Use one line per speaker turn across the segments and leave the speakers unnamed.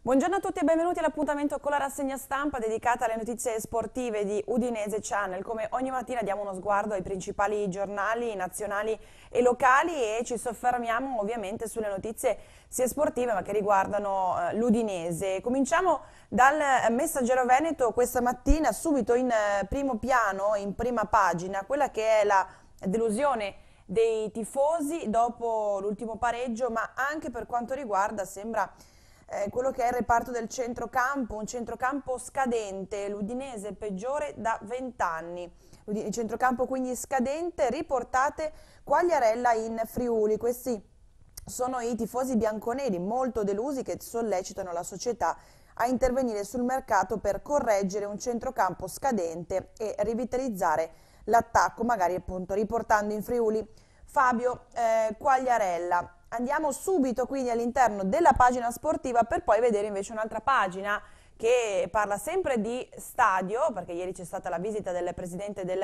Buongiorno a tutti e benvenuti all'appuntamento con la rassegna stampa dedicata alle notizie sportive di Udinese Channel. Come ogni mattina diamo uno sguardo ai principali giornali nazionali e locali e ci soffermiamo ovviamente sulle notizie sia sportive ma che riguardano eh, l'Udinese. Cominciamo dal messaggero Veneto questa mattina subito in eh, primo piano, in prima pagina, quella che è la delusione dei tifosi dopo l'ultimo pareggio ma anche per quanto riguarda sembra eh, quello che è il reparto del centrocampo, un centrocampo scadente, l'Udinese peggiore da vent'anni. Il centrocampo quindi scadente, riportate Quagliarella in Friuli. Questi sono i tifosi bianconeri molto delusi che sollecitano la società a intervenire sul mercato per correggere un centrocampo scadente e rivitalizzare l'attacco, magari appunto riportando in Friuli Fabio eh, Quagliarella. Andiamo subito quindi all'interno della pagina sportiva per poi vedere invece un'altra pagina che parla sempre di stadio, perché ieri c'è stata la visita del presidente del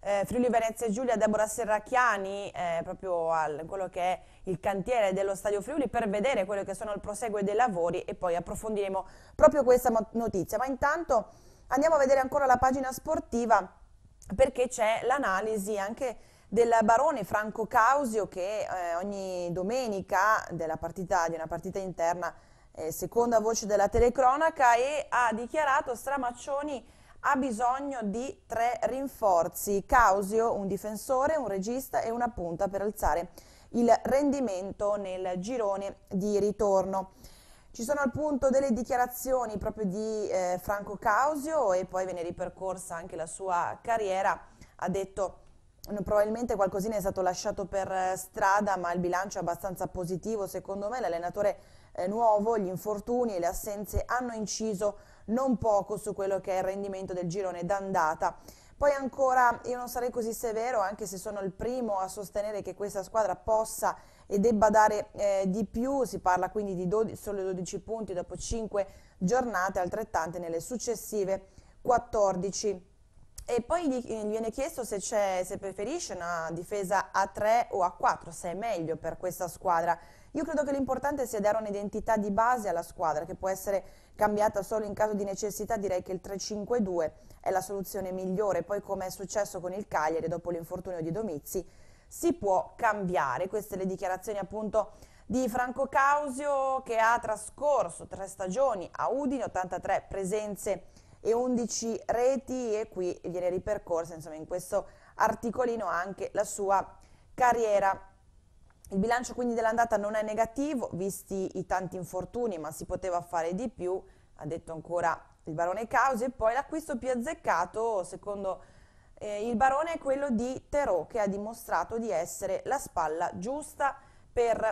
eh, Friuli Venezia Giulia, Deborah Serracchiani, eh, proprio a quello che è il cantiere dello stadio Friuli, per vedere quello che sono il proseguo dei lavori e poi approfondiremo proprio questa notizia. Ma intanto andiamo a vedere ancora la pagina sportiva perché c'è l'analisi anche del barone Franco Causio che eh, ogni domenica partita, di una partita interna eh, seconda voce della telecronaca e ha dichiarato Stramaccioni ha bisogno di tre rinforzi. Causio, un difensore, un regista e una punta per alzare il rendimento nel girone di ritorno. Ci sono al punto delle dichiarazioni proprio di eh, Franco Causio e poi viene ripercorsa anche la sua carriera. Ha detto probabilmente qualcosina è stato lasciato per eh, strada, ma il bilancio è abbastanza positivo. Secondo me l'allenatore nuovo, gli infortuni e le assenze hanno inciso non poco su quello che è il rendimento del girone d'andata. Poi ancora io non sarei così severo, anche se sono il primo a sostenere che questa squadra possa e debba dare eh, di più, si parla quindi di 12, solo 12 punti dopo 5 giornate, altrettante nelle successive 14 e poi gli eh, viene chiesto se, se, preferisce una difesa a 3 o a 4, se è meglio per questa squadra. Io credo che l'importante sia dare un'identità di base alla squadra, che può essere cambiata solo in caso di necessità. Direi che il 3-5-2 è la soluzione migliore. Poi, come è successo con il Cagliari dopo l'infortunio di Domizzi, si può cambiare. Queste le dichiarazioni appunto di Franco Causio che ha trascorso tre stagioni a Udine, 83 presenze e 11 reti e qui viene ripercorsa insomma, in questo articolino anche la sua carriera. Il bilancio quindi dell'andata non è negativo, visti i tanti infortuni, ma si poteva fare di più, ha detto ancora il barone Causi, e poi l'acquisto più azzeccato, secondo eh, il barone, è quello di Terò, che ha dimostrato di essere la spalla giusta per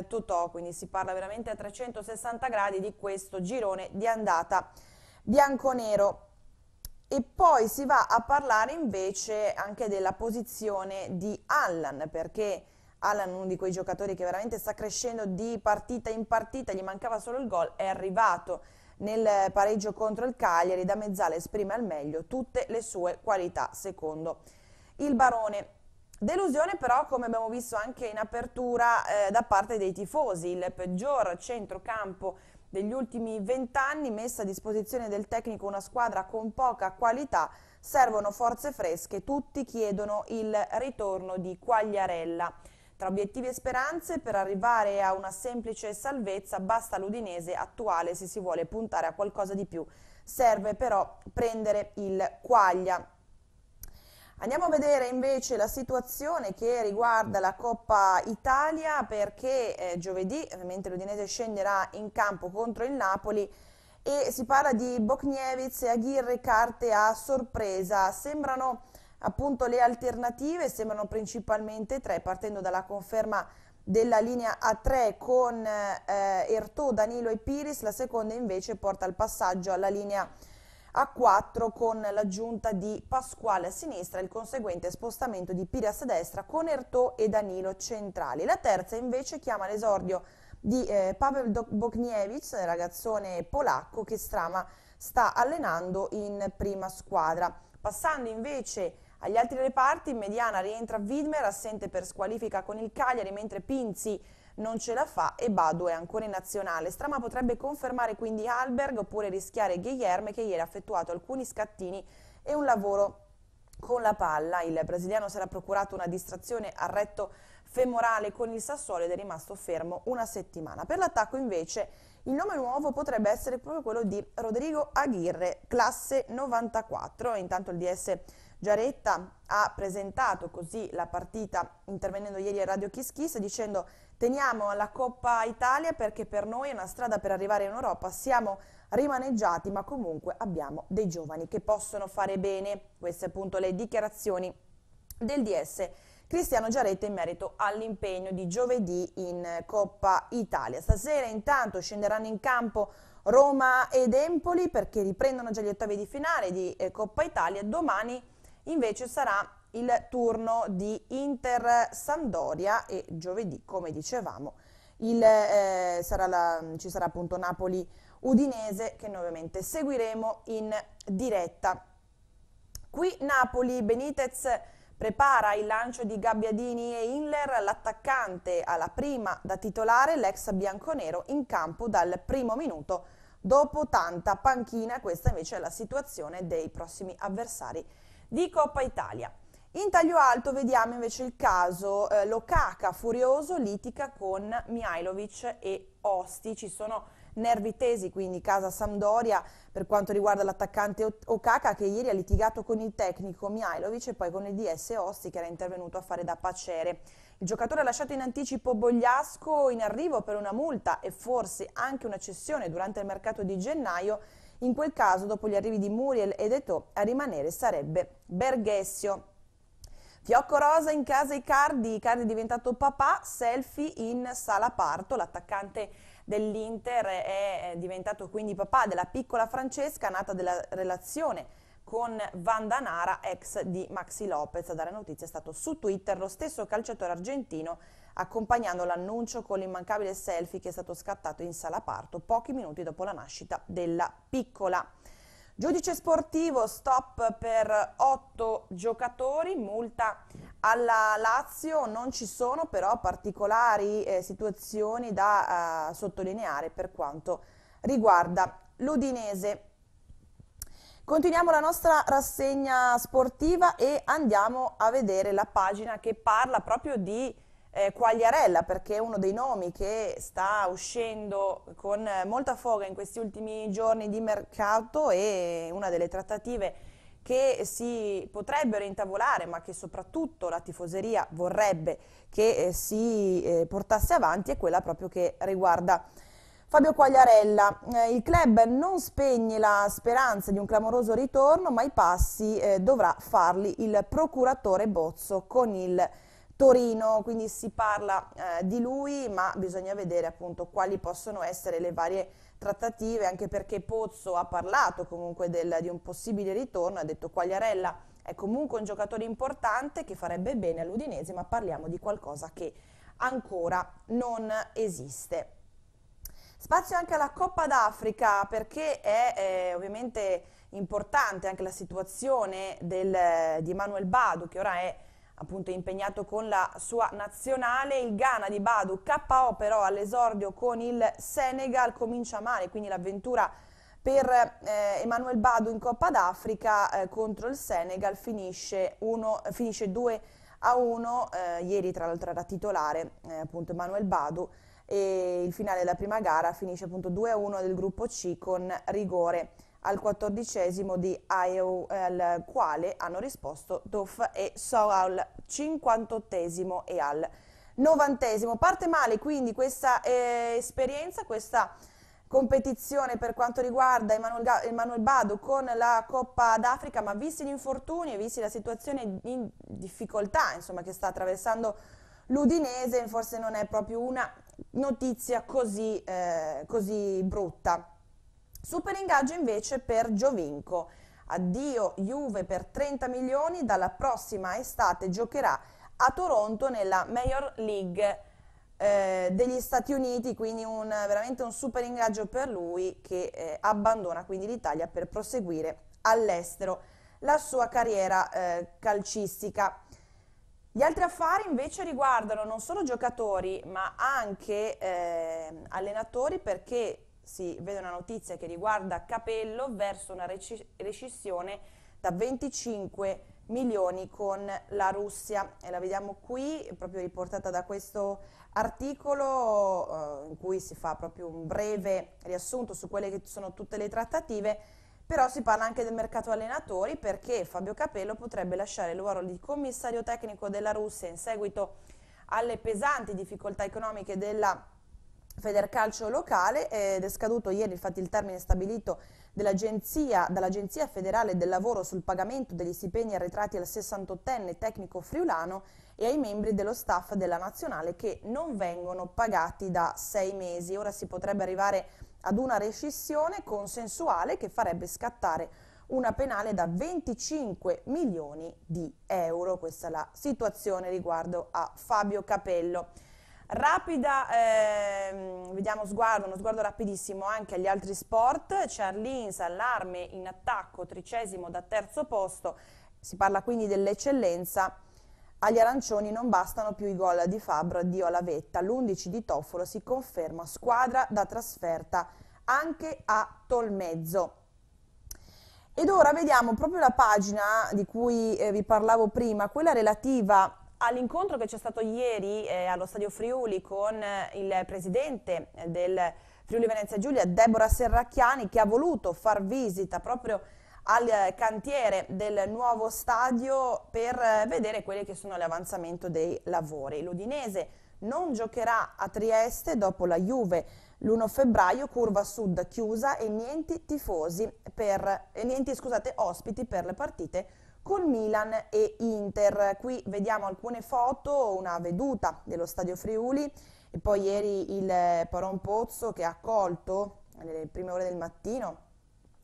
eh, Totò, quindi si parla veramente a 360 gradi di questo girone di andata bianco-nero. E poi si va a parlare invece anche della posizione di Allan, perché Allan, uno di quei giocatori che veramente sta crescendo di partita in partita, gli mancava solo il gol, è arrivato nel pareggio contro il Cagliari, da mezzale esprime al meglio tutte le sue qualità, secondo il Barone. Delusione però, come abbiamo visto anche in apertura, eh, da parte dei tifosi, il peggior centrocampo degli ultimi vent'anni messa a disposizione del tecnico una squadra con poca qualità, servono forze fresche, tutti chiedono il ritorno di Quagliarella. Tra obiettivi e speranze, per arrivare a una semplice salvezza basta l'Udinese attuale se si vuole puntare a qualcosa di più. Serve però prendere il Quaglia. Andiamo a vedere invece la situazione che riguarda la Coppa Italia perché eh, giovedì ovviamente l'Udinese scenderà in campo contro il Napoli e si parla di Bokniewicz e Aguirre carte a sorpresa. Sembrano appunto le alternative, sembrano principalmente tre partendo dalla conferma della linea A3 con eh, Ertò, Danilo e Piris, la seconda invece porta al passaggio alla linea A3 a 4 con l'aggiunta di Pasquale a sinistra e il conseguente spostamento di Pires a destra con Ertò e Danilo centrali. La terza invece chiama l'esordio di eh, Pavel Bokniewicz, ragazzone polacco che Strama sta allenando in prima squadra. Passando invece agli altri reparti, in mediana rientra Widmer, assente per squalifica con il Cagliari, mentre Pinzi non ce la fa e Badu è ancora in nazionale. Strama potrebbe confermare quindi Alberg oppure rischiare Guilherme che ieri ha effettuato alcuni scattini e un lavoro con la palla. Il brasiliano si era procurato una distrazione al retto femorale con il Sassuolo ed è rimasto fermo una settimana. Per l'attacco invece il nome nuovo potrebbe essere proprio quello di Rodrigo Aguirre, classe 94. Intanto il DS Giaretta ha presentato così la partita intervenendo ieri a Radio Kiss Kiss dicendo teniamo la Coppa Italia perché per noi è una strada per arrivare in Europa, siamo rimaneggiati ma comunque abbiamo dei giovani che possono fare bene, queste appunto le dichiarazioni del DS Cristiano Giaretta in merito all'impegno di giovedì in Coppa Italia. Stasera intanto scenderanno in campo Roma ed Empoli perché riprendono già gli ottavi di finale di eh, Coppa Italia, domani invece sarà il turno di Inter-Sandoria e giovedì, come dicevamo, il, eh, sarà la, ci sarà appunto Napoli-Udinese che noi ovviamente seguiremo in diretta. Qui Napoli, Benitez prepara il lancio di Gabbiadini e Inler, l'attaccante alla prima da titolare, l'ex bianconero in campo dal primo minuto dopo tanta panchina, questa invece è la situazione dei prossimi avversari di Coppa Italia. In taglio alto vediamo invece il caso eh, Locaca furioso litica con Mihailovic e Osti, ci sono nervi tesi quindi casa Sampdoria per quanto riguarda l'attaccante Okaka che ieri ha litigato con il tecnico Mihailovic e poi con il DS Osti che era intervenuto a fare da pacere. Il giocatore ha lasciato in anticipo Bogliasco in arrivo per una multa e forse anche una cessione durante il mercato di gennaio in quel caso, dopo gli arrivi di Muriel ed Eto, a rimanere sarebbe Berghessio. Fiocco rosa in casa Icardi, Icardi è diventato papà, selfie in sala parto, l'attaccante dell'Inter è diventato quindi papà della piccola Francesca, nata della relazione con Vandanara, ex di Maxi Lopez. A dare notizia è stato su Twitter lo stesso calciatore argentino accompagnando l'annuncio con l'immancabile selfie che è stato scattato in sala parto pochi minuti dopo la nascita della piccola. Giudice sportivo, stop per otto giocatori, multa alla Lazio, non ci sono però particolari eh, situazioni da eh, sottolineare per quanto riguarda l'Udinese. Continuiamo la nostra rassegna sportiva e andiamo a vedere la pagina che parla proprio di eh, Quagliarella, perché è uno dei nomi che sta uscendo con molta foga in questi ultimi giorni di mercato e una delle trattative che si potrebbero intavolare, ma che soprattutto la tifoseria vorrebbe che eh, si eh, portasse avanti, è quella proprio che riguarda Fabio Quagliarella, eh, il club non spegne la speranza di un clamoroso ritorno, ma i passi eh, dovrà farli il procuratore Bozzo con il Torino, quindi si parla eh, di lui, ma bisogna vedere appunto quali possono essere le varie trattative, anche perché Pozzo ha parlato comunque del, di un possibile ritorno, ha detto Quagliarella è comunque un giocatore importante che farebbe bene all'Udinese, ma parliamo di qualcosa che ancora non esiste. Spazio anche alla Coppa d'Africa perché è eh, ovviamente importante anche la situazione del, eh, di Emanuel Badu che ora è appunto impegnato con la sua nazionale, il Ghana di Badu KO però all'esordio con il Senegal comincia male, quindi l'avventura per eh, Emanuel Badu in Coppa d'Africa eh, contro il Senegal finisce, 2 a 1, eh, ieri tra l'altro era titolare eh, appunto Emanuel Badu e il finale della prima gara finisce appunto 2-1 del gruppo C con rigore al quattordicesimo di Ayo, al quale hanno risposto Doff e So al 58 e al 90 Parte male quindi questa eh, esperienza, questa competizione per quanto riguarda Emanuel, Bado con la Coppa d'Africa, ma visti gli infortuni e visti la situazione di difficoltà insomma, che sta attraversando l'Udinese, forse non è proprio una notizia così, eh, così brutta. Super ingaggio invece per Giovinco. Addio Juve per 30 milioni, dalla prossima estate giocherà a Toronto nella Major League eh, degli Stati Uniti, quindi un, veramente un super ingaggio per lui che eh, abbandona quindi l'Italia per proseguire all'estero la sua carriera eh, calcistica. Gli altri affari invece riguardano non solo giocatori ma anche eh, allenatori perché si vede una notizia che riguarda Capello verso una rescissione da 25 milioni con la Russia e la vediamo qui proprio riportata da questo articolo eh, in cui si fa proprio un breve riassunto su quelle che sono tutte le trattative però si parla anche del mercato allenatori perché Fabio Capello potrebbe lasciare il ruolo di commissario tecnico della Russia in seguito alle pesanti difficoltà economiche della Federcalcio locale ed è scaduto ieri infatti il termine stabilito dall'Agenzia dall federale del lavoro sul pagamento degli stipendi arretrati al 68enne tecnico friulano e ai membri dello staff della nazionale che non vengono pagati da sei mesi. Ora si potrebbe arrivare a ad una rescissione consensuale che farebbe scattare una penale da 25 milioni di euro. Questa è la situazione riguardo a Fabio Capello. Rapida, ehm, vediamo sguardo, uno sguardo rapidissimo anche agli altri sport. Charlins, allarme in attacco, tricesimo da terzo posto. Si parla quindi dell'eccellenza agli arancioni non bastano più i gol di Fabra, di vetta. L'11 di Toffolo si conferma squadra da trasferta anche a Tolmezzo. Ed ora vediamo proprio la pagina di cui eh, vi parlavo prima, quella relativa all'incontro che c'è stato ieri eh, allo Stadio Friuli con eh, il presidente del Friuli Venezia Giulia, Deborah Serracchiani, che ha voluto far visita proprio a al eh, cantiere del nuovo stadio per eh, vedere quelli che sono l'avanzamento dei lavori. L'Udinese non giocherà a Trieste dopo la Juve l'1 febbraio, curva sud chiusa e niente, per, e niente scusate, ospiti per le partite con Milan e Inter. Qui vediamo alcune foto, una veduta dello Stadio Friuli e poi ieri il eh, Paron Pozzo che ha accolto nelle prime ore del mattino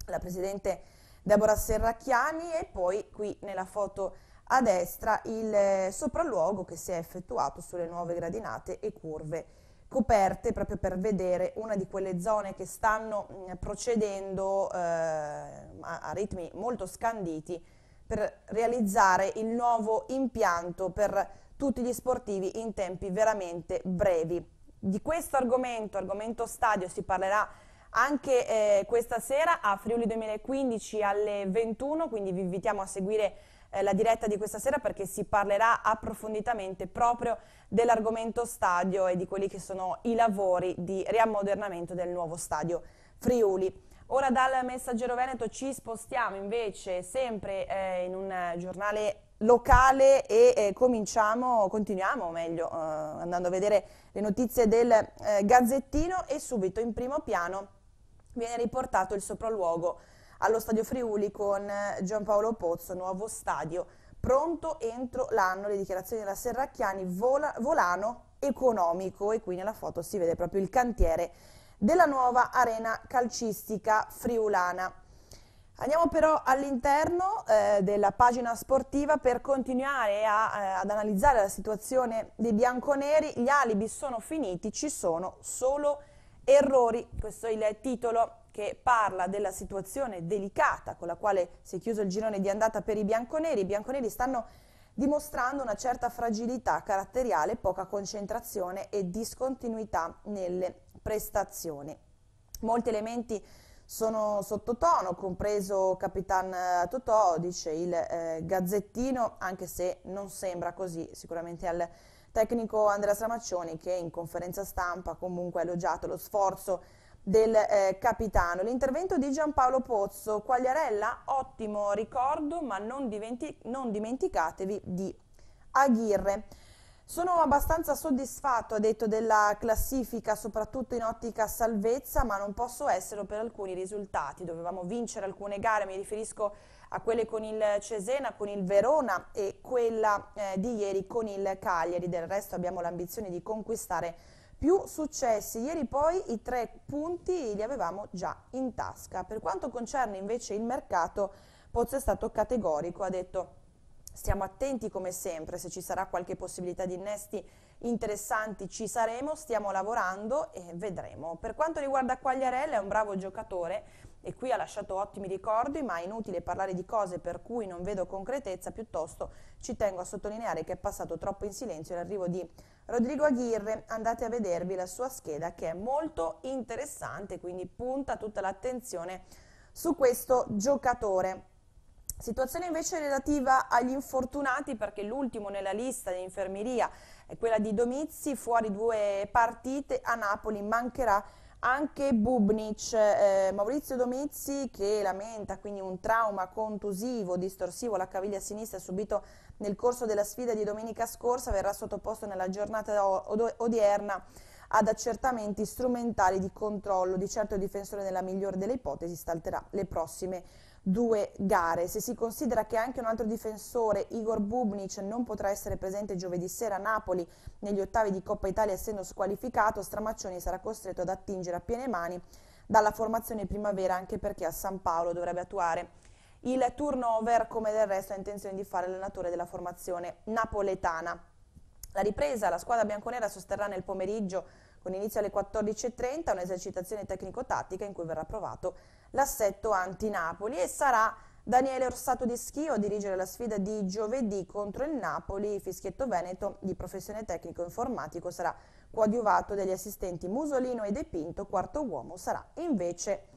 la Presidente Deborah Serracchiani e poi qui nella foto a destra il eh, sopralluogo che si è effettuato sulle nuove gradinate e curve coperte proprio per vedere una di quelle zone che stanno mm, procedendo eh, a ritmi molto scanditi per realizzare il nuovo impianto per tutti gli sportivi in tempi veramente brevi. Di questo argomento, argomento stadio, si parlerà anche eh, questa sera a Friuli 2015 alle 21, quindi vi invitiamo a seguire eh, la diretta di questa sera perché si parlerà approfonditamente proprio dell'argomento stadio e di quelli che sono i lavori di riammodernamento del nuovo stadio Friuli. Ora dal Messaggero Veneto ci spostiamo invece sempre eh, in un giornale locale e eh, cominciamo, continuiamo meglio eh, andando a vedere le notizie del eh, Gazzettino e subito in primo piano viene riportato il sopralluogo allo Stadio Friuli con eh, Giampaolo Pozzo, nuovo stadio, pronto entro l'anno, le dichiarazioni della Serracchiani, vola, volano economico e qui nella foto si vede proprio il cantiere della nuova arena calcistica friulana. Andiamo però all'interno eh, della pagina sportiva per continuare a, eh, ad analizzare la situazione dei bianconeri. Gli alibi sono finiti, ci sono solo errori, questo è il titolo che parla della situazione delicata con la quale si è chiuso il girone di andata per i bianconeri. I bianconeri stanno dimostrando una certa fragilità caratteriale, poca concentrazione e discontinuità nelle prestazioni. Molti elementi sono sottotono, compreso Capitan eh, Totò, dice il eh, Gazzettino, anche se non sembra così, sicuramente al tecnico Andrea Stramaccioni che in conferenza stampa comunque ha elogiato lo sforzo del eh, capitano. L'intervento di Giampaolo Pozzo, Quagliarella, ottimo ricordo ma non, dimenti non dimenticatevi di Aguirre. Sono abbastanza soddisfatto, ha detto, della classifica, soprattutto in ottica salvezza, ma non posso esserlo per alcuni risultati. Dovevamo vincere alcune gare, mi riferisco a quelle con il Cesena, con il Verona e quella eh, di ieri con il Cagliari. Del resto abbiamo l'ambizione di conquistare più successi. Ieri poi i tre punti li avevamo già in tasca. Per quanto concerne invece il mercato, Pozzo è stato categorico, ha detto Stiamo attenti come sempre, se ci sarà qualche possibilità di innesti interessanti ci saremo, stiamo lavorando e vedremo. Per quanto riguarda Quagliarella è un bravo giocatore e qui ha lasciato ottimi ricordi, ma è inutile parlare di cose per cui non vedo concretezza, piuttosto ci tengo a sottolineare che è passato troppo in silenzio l'arrivo di Rodrigo Aguirre, andate a vedervi la sua scheda che è molto interessante, quindi punta tutta l'attenzione su questo giocatore. Situazione invece relativa agli infortunati perché l'ultimo nella lista di infermeria è quella di Domizzi, fuori due partite a Napoli mancherà anche Bubnic, eh, Maurizio Domizzi che lamenta quindi un trauma contusivo, distorsivo alla caviglia sinistra subito nel corso della sfida di domenica scorsa, verrà sottoposto nella giornata odierna ad accertamenti strumentali di controllo. Di certo il difensore nella migliore delle ipotesi stalterà le prossime due gare. Se si considera che anche un altro difensore, Igor Bubnic, non potrà essere presente giovedì sera a Napoli negli ottavi di Coppa Italia essendo squalificato, Stramaccioni sarà costretto ad attingere a piene mani dalla formazione primavera anche perché a San Paolo dovrebbe attuare il turnover come del resto ha intenzione di fare l'allenatore della formazione napoletana. La ripresa la squadra bianconera sosterrà nel pomeriggio con inizio alle 14.30 un'esercitazione tecnico-tattica in cui verrà provato l'assetto anti-Napoli e sarà Daniele Orsato di Schio a dirigere la sfida di giovedì contro il Napoli, Fischietto Veneto di professione tecnico informatico sarà coadiuvato dagli assistenti Musolino e De Pinto, quarto uomo sarà invece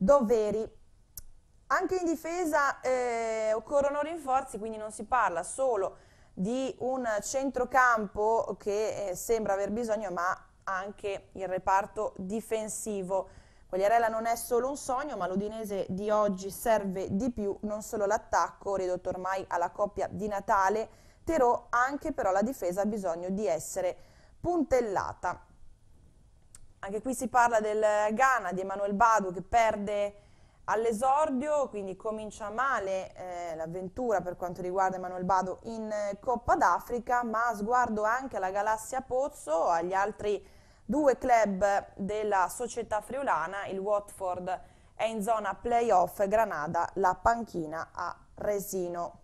Doveri. Anche in difesa eh, occorrono rinforzi, quindi non si parla solo di un centrocampo che eh, sembra aver bisogno, ma anche il reparto difensivo. Quagliarella non è solo un sogno, ma l'Udinese di oggi serve di più, non solo l'attacco, ridotto ormai alla coppia di Natale, però anche però la difesa ha bisogno di essere puntellata. Anche qui si parla del Ghana, di Emanuel Badu che perde all'esordio, quindi comincia male eh, l'avventura per quanto riguarda Emanuel Bado in eh, Coppa d'Africa, ma sguardo anche alla Galassia Pozzo, agli altri due club della società friulana, il Watford è in zona playoff, Granada la panchina a Resino.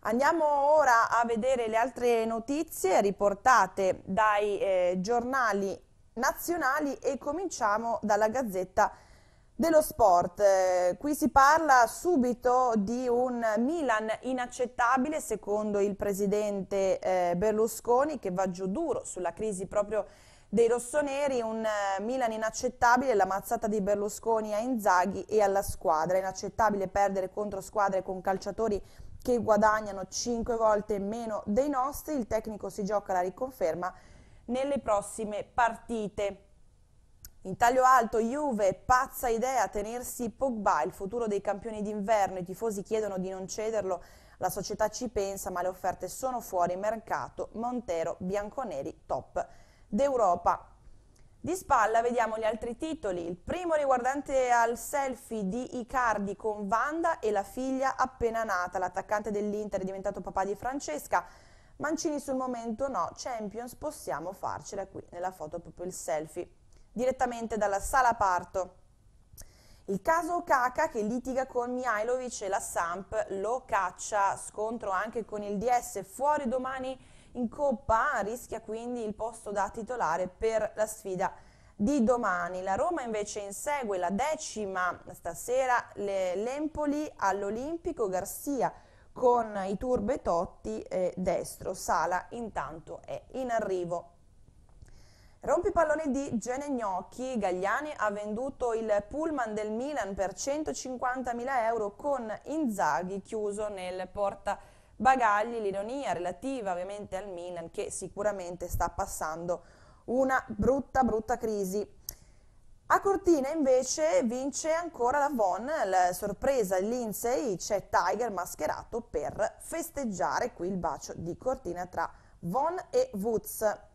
Andiamo ora a vedere le altre notizie riportate dai eh, giornali nazionali e cominciamo dalla Gazzetta dello sport. Eh, qui si parla subito di un Milan inaccettabile, secondo il presidente eh, Berlusconi, che va giù duro sulla crisi proprio dei rossoneri, un eh, Milan inaccettabile, la mazzata di Berlusconi a Inzaghi e alla squadra. Inaccettabile perdere contro squadre con calciatori che guadagnano 5 volte meno dei nostri, il tecnico si gioca la riconferma nelle prossime partite. In taglio alto Juve, pazza idea tenersi Pogba, il futuro dei campioni d'inverno, i tifosi chiedono di non cederlo, la società ci pensa ma le offerte sono fuori mercato, Montero, Bianconeri, top d'Europa. Di spalla vediamo gli altri titoli, il primo riguardante al selfie di Icardi con Wanda e la figlia appena nata, l'attaccante dell'Inter è diventato papà di Francesca, Mancini sul momento no, Champions possiamo farcela qui, nella foto proprio il selfie direttamente dalla sala parto. Il caso Kaka che litiga con Mihailovic e la Samp lo caccia, scontro anche con il DS, fuori domani in Coppa, rischia quindi il posto da titolare per la sfida di domani. La Roma invece insegue la decima stasera l'Empoli all'Olimpico, Garzia con i Turbe Totti e Destro, Sala intanto è in arrivo. Rompipallone di Gene Gnocchi, Gagliani ha venduto il pullman del Milan per 150.000 euro con Inzaghi chiuso nel portabagagli. L'ironia relativa ovviamente al Milan che sicuramente sta passando una brutta brutta crisi. A Cortina invece vince ancora la Von, la sorpresa Lindsay, c'è Tiger mascherato per festeggiare qui il bacio di Cortina tra Von e Woods.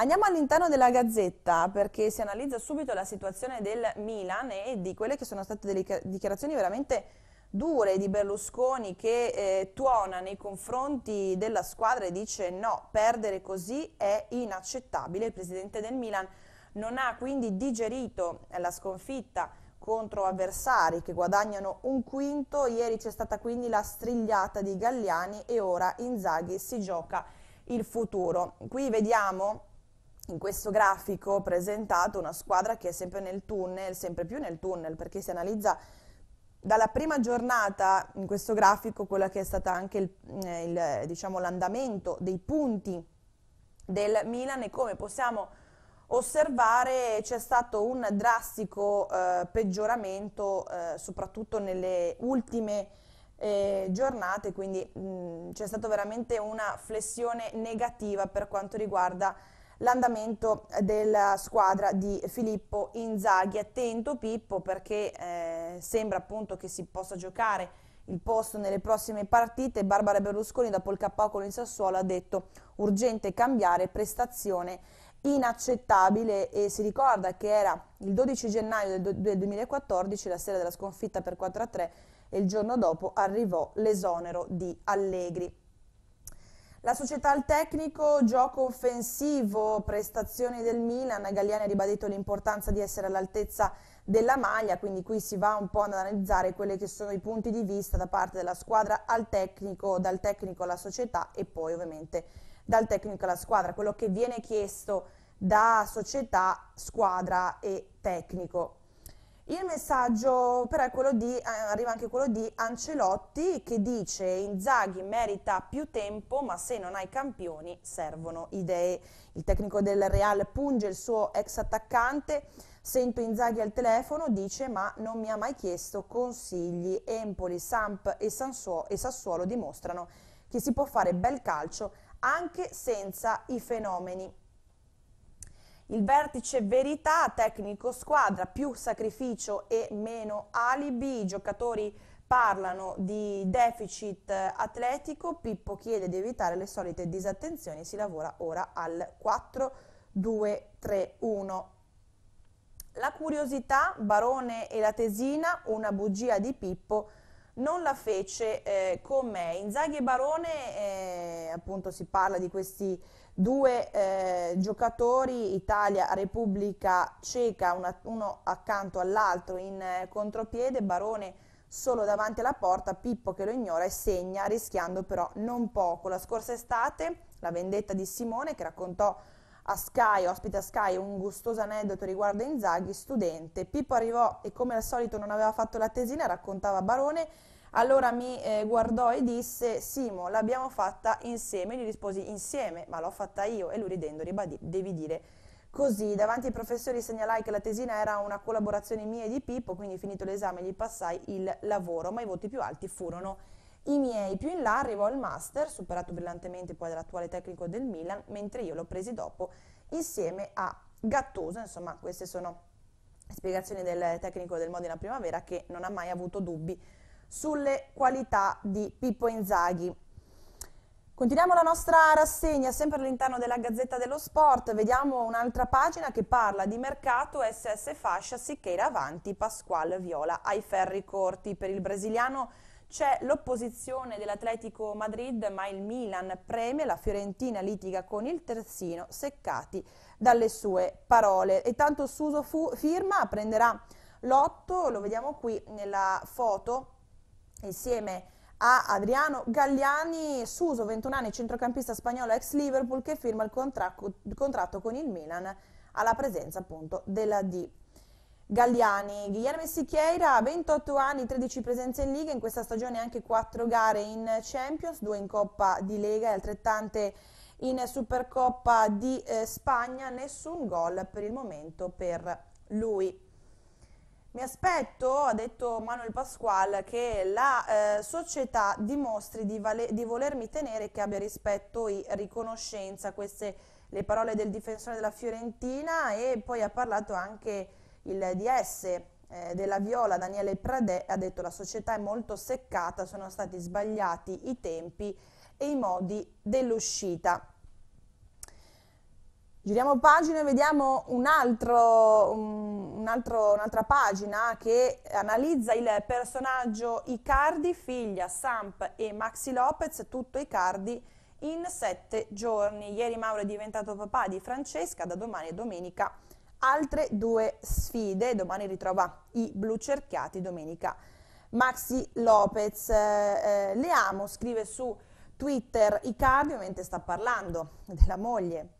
Andiamo all'interno della Gazzetta perché si analizza subito la situazione del Milan e di quelle che sono state delle dichiarazioni veramente dure di Berlusconi che eh, tuona nei confronti della squadra e dice no, perdere così è inaccettabile. Il presidente del Milan non ha quindi digerito la sconfitta contro avversari che guadagnano un quinto. Ieri c'è stata quindi la strigliata di Galliani e ora Inzaghi si gioca il futuro. Qui vediamo in questo grafico presentato una squadra che è sempre nel tunnel, sempre più nel tunnel, perché si analizza dalla prima giornata in questo grafico quella che è stata anche il, eh, il, diciamo, l'andamento dei punti del Milan e come possiamo osservare c'è stato un drastico eh, peggioramento eh, soprattutto nelle ultime eh, giornate, quindi mm, c'è stata veramente una flessione negativa per quanto riguarda l'andamento della squadra di Filippo Inzaghi. Attento Pippo perché eh, sembra appunto che si possa giocare il posto nelle prossime partite. Barbara Berlusconi dopo il KO con Sassuolo ha detto urgente cambiare prestazione inaccettabile e si ricorda che era il 12 gennaio del 2014, la sera della sconfitta per 4-3 e il giorno dopo arrivò l'esonero di Allegri. La società al tecnico, gioco offensivo, prestazioni del Milan, Galliani ha ribadito l'importanza di essere all'altezza della maglia, quindi qui si va un po' ad analizzare quelli che sono i punti di vista da parte della squadra al tecnico, dal tecnico alla società e poi ovviamente dal tecnico alla squadra, quello che viene chiesto da società, squadra e tecnico. Il messaggio però è quello di, eh, arriva anche quello di Ancelotti che dice Inzaghi merita più tempo ma se non hai campioni servono idee. Il tecnico del Real punge il suo ex attaccante, sento Inzaghi al telefono, dice ma non mi ha mai chiesto consigli. Empoli, Samp e, Sansuo, e Sassuolo dimostrano che si può fare bel calcio anche senza i fenomeni. Il vertice verità, tecnico squadra, più sacrificio e meno alibi, i giocatori parlano di deficit atletico, Pippo chiede di evitare le solite disattenzioni, si lavora ora al 4-2-3-1. La curiosità, Barone e la tesina, una bugia di Pippo, non la fece eh, con me. Inzaghi e Barone, eh, appunto si parla di questi due eh, giocatori, Italia-Repubblica Ceca, una, uno accanto all'altro in eh, contropiede, Barone solo davanti alla porta, Pippo che lo ignora e segna, rischiando però non poco. La scorsa estate, la vendetta di Simone, che raccontò a Sky, ospite a Sky, un gustoso aneddoto riguardo Inzaghi, studente. Pippo arrivò e come al solito non aveva fatto la tesina, raccontava Barone, allora mi eh, guardò e disse, Simo, l'abbiamo fatta insieme, gli risposi insieme, ma l'ho fatta io, e lui ridendo ribadì, devi dire Così, davanti ai professori segnalai che la tesina era una collaborazione mia e di Pippo, quindi finito l'esame gli passai il lavoro, ma i voti più alti furono i miei. Più in là arrivò il master, superato brillantemente poi dall'attuale tecnico del Milan, mentre io l'ho presi dopo insieme a Gattuso, insomma queste sono spiegazioni del tecnico del Modena Primavera che non ha mai avuto dubbi sulle qualità di Pippo Inzaghi. Continuiamo la nostra rassegna sempre all'interno della Gazzetta dello Sport, vediamo un'altra pagina che parla di mercato SS Fascia Sicchera Avanti Pasquale Viola ai ferri corti per il brasiliano c'è l'opposizione dell'Atletico Madrid, ma il Milan preme, la Fiorentina litiga con il terzino, seccati dalle sue parole. E tanto Suso firma, prenderà l'otto, lo vediamo qui nella foto insieme a Adriano Galliani, Suso, 21 anni, centrocampista spagnolo ex Liverpool, che firma il contratto, contratto con il Milan alla presenza appunto della D. Galliani, Guillermo Sicchiera, 28 anni, 13 presenze in Liga, in questa stagione anche 4 gare in Champions, 2 in Coppa di Lega e altrettante in Supercoppa di eh, Spagna, nessun gol per il momento per lui. Mi aspetto, ha detto Manuel Pasquale, che la eh, società dimostri di, vale, di, volermi tenere, e che abbia rispetto e riconoscenza. Queste le parole del difensore della Fiorentina e poi ha parlato anche il DS eh, della Viola, Daniele Pradè, ha detto la società è molto seccata, sono stati sbagliati i tempi e i modi dell'uscita. Giriamo pagina e vediamo un altro, un altro, un'altra pagina che analizza il personaggio Icardi, figlia Samp e Maxi Lopez, tutto Icardi in sette giorni. Ieri Mauro è diventato papà di Francesca, da domani e domenica altre due sfide, domani ritrova i blu cerchiati, domenica Maxi Lopez. Eh, eh le amo, scrive su Twitter Icardi, ovviamente sta parlando della moglie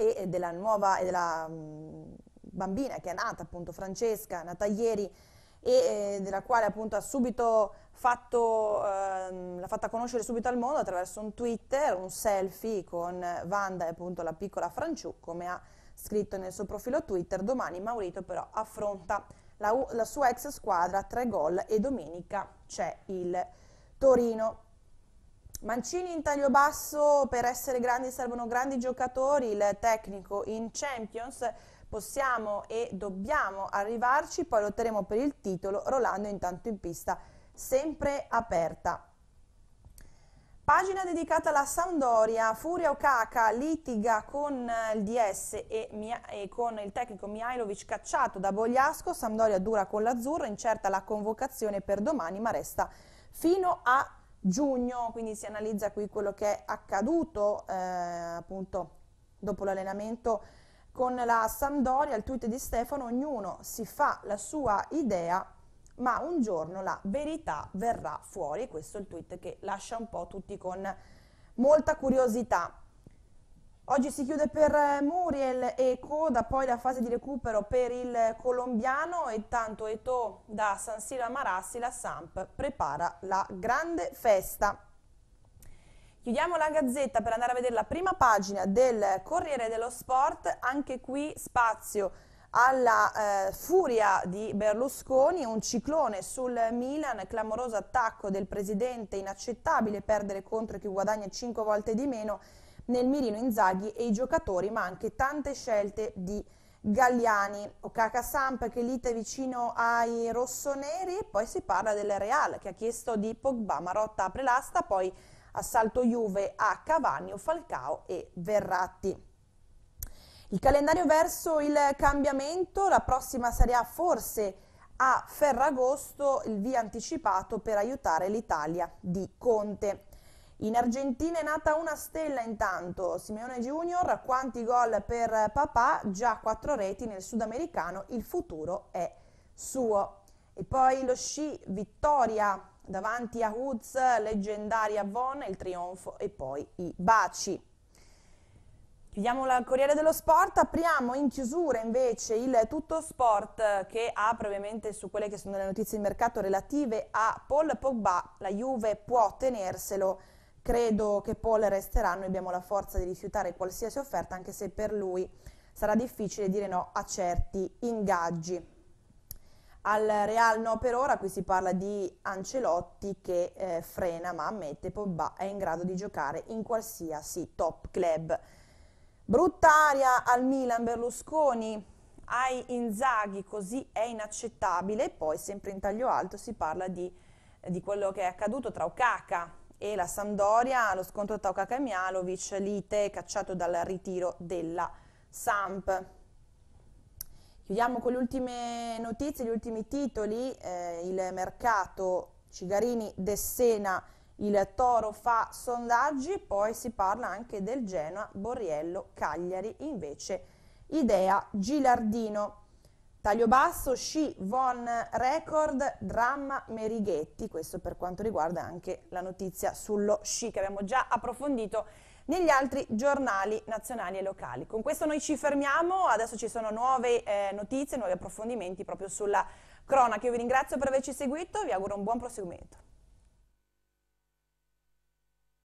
e della nuova e della mm, bambina che è nata appunto Francesca, nata ieri e della quale appunto ha subito fatto, ehm, l'ha fatta conoscere subito al mondo attraverso un Twitter, un selfie con Wanda e appunto la piccola Franciù, come ha scritto nel suo profilo Twitter, domani Maurito però affronta la, la sua ex squadra, tre gol e domenica c'è il Torino. Mancini in taglio basso, per essere grandi servono grandi giocatori, il tecnico in Champions, possiamo e dobbiamo arrivarci, poi lotteremo per il titolo, Rolando intanto in pista sempre aperta. Pagina dedicata alla Sampdoria, Furia Okaka litiga con eh, il DS e, Mia e con il tecnico Mihailovic cacciato da Bogliasco, Sampdoria dura con l'azzurro, incerta la convocazione per domani ma resta fino a giugno, quindi si analizza qui quello che è accaduto eh, appunto dopo l'allenamento con la Sandoria, il tweet di Stefano, ognuno si fa la sua idea, ma un giorno la verità verrà fuori questo è il tweet che lascia un po' tutti con molta curiosità. Oggi si chiude per eh, Muriel e coda poi la fase di recupero per il colombiano e tanto Eto da San Siro a Marassi la Samp prepara la grande festa. Chiudiamo la gazzetta per andare a vedere la prima pagina del Corriere dello Sport, anche qui spazio alla eh, furia di Berlusconi, un ciclone sul Milan, clamoroso attacco del presidente, inaccettabile perdere contro chi guadagna 5 volte di meno nel mirino Inzaghi e i giocatori, ma anche tante scelte di Galliani o Samp che lì è vicino ai rossoneri e poi si parla del Real che ha chiesto di Pogba, Marotta apre l'asta, poi assalto Juve a Cavagno, Falcao e Verratti. Il calendario verso il cambiamento, la prossima Serie A forse a Ferragosto il via anticipato per aiutare l'Italia di Conte. In Argentina è nata una stella intanto, Simeone Junior, quanti gol per papà, già quattro reti nel sudamericano, il futuro è suo. E poi lo sci, vittoria davanti a Woods, leggendaria Von, il trionfo e poi i baci. Chiudiamo il Corriere dello Sport, apriamo in chiusura invece il Tutto Sport che apre ovviamente su quelle che sono le notizie di mercato relative a Paul Pogba, la Juve può tenerselo Credo che Paul resterà, noi abbiamo la forza di rifiutare qualsiasi offerta, anche se per lui sarà difficile dire no a certi ingaggi. Al Real no per ora, qui si parla di Ancelotti che eh, frena ma ammette Pogba è in grado di giocare in qualsiasi top club. Brutta aria al Milan Berlusconi, ai Inzaghi così è inaccettabile, poi sempre in taglio alto si parla di, di quello che è accaduto tra Okaka e la Sampdoria allo scontro tocca a Kamialovic, lite cacciato dal ritiro della Samp. Chiudiamo con le ultime notizie, gli ultimi titoli, eh, il mercato Cigarini Dessena, il Toro fa sondaggi, poi si parla anche del Genoa, Borriello, Cagliari, invece Idea Gilardino. Taglio basso, sci, Von Record, dramma Merighetti, questo per quanto riguarda anche la notizia sullo sci che abbiamo già approfondito negli altri giornali nazionali e locali. Con questo noi ci fermiamo, adesso ci sono nuove eh, notizie, nuovi approfondimenti proprio sulla cronaca. Io vi ringrazio per averci seguito, vi auguro un buon proseguimento.